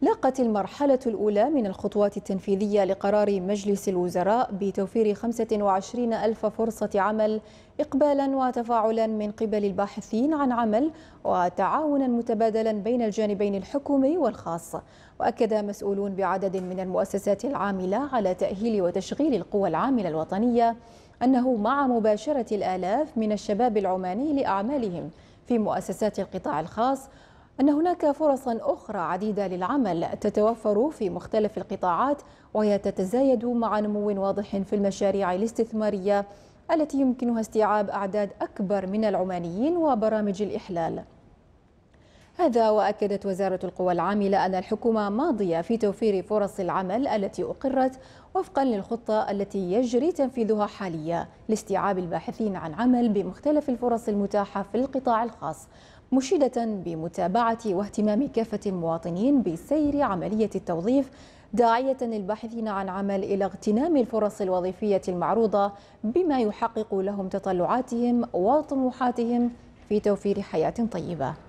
لاقت المرحلة الأولى من الخطوات التنفيذية لقرار مجلس الوزراء بتوفير 25 ألف فرصة عمل إقبالا وتفاعلا من قبل الباحثين عن عمل وتعاونا متبادلا بين الجانبين الحكومي والخاص وأكد مسؤولون بعدد من المؤسسات العاملة على تأهيل وتشغيل القوى العاملة الوطنية أنه مع مباشرة الآلاف من الشباب العماني لأعمالهم في مؤسسات القطاع الخاص أن هناك فرصا أخرى عديدة للعمل تتوفر في مختلف القطاعات وهي تتزايد مع نمو واضح في المشاريع الاستثمارية التي يمكنها استيعاب أعداد أكبر من العمانيين وبرامج الإحلال هذا وأكدت وزارة القوى العاملة أن الحكومة ماضية في توفير فرص العمل التي أقرت وفقا للخطة التي يجري تنفيذها حاليا لاستيعاب الباحثين عن عمل بمختلف الفرص المتاحة في القطاع الخاص مشيدة بمتابعة واهتمام كافة المواطنين بسير عملية التوظيف داعية الباحثين عن عمل إلى اغتنام الفرص الوظيفية المعروضة بما يحقق لهم تطلعاتهم وطموحاتهم في توفير حياة طيبة